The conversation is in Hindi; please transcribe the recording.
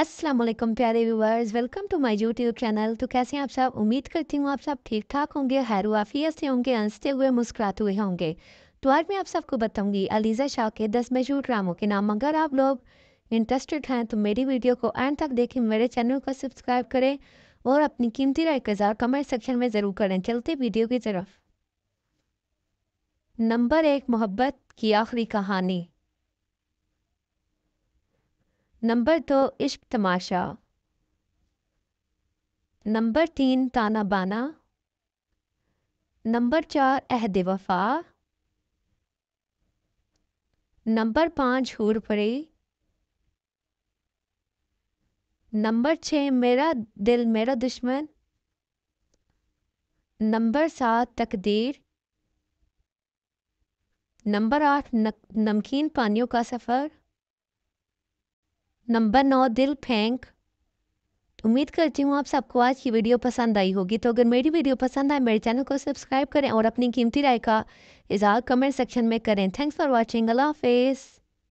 असलम प्यारे viewers welcome to my YouTube channel तो कैसे हैं आप सब उम्मीद करती हूँ आप सब ठीक ठाक होंगे हैरुआफियत से होंगे हंसते हुए मुस्कुराते हुए होंगे तो आज मैं आप सबको बताऊंगी अलीज़ा शाह के दस मशहूर ड्रामों के नाम अगर आप लोग इंटरेस्टेड हैं तो मेरी वीडियो को एंड तक देखें मेरे चैनल को सब्सक्राइब करें और अपनी कीमती राय का इजहार कमेंट सेक्शन में ज़रूर करें चलते वीडियो की तरफ नंबर एक मोहब्बत की आखिरी कहानी नंबर दो इश्क तमाशा नंबर तीन ताना बाना नंबर चार अहद वफा नंबर पाँच हूर परी नंबर छः मेरा दिल मेरा दुश्मन नंबर सात तकदीर नंबर आठ नमकीन पानियों का सफ़र नंबर नौ दिल फेंक उम्मीद करती हूँ आप सबको आज की वीडियो पसंद आई होगी तो अगर मेरी वीडियो पसंद आए मेरे चैनल को सब्सक्राइब करें और अपनी कीमती राय का इजहार कमेंट सेक्शन में करें थैंक्स फॉर वॉचिंग अल्लाह हाफिज़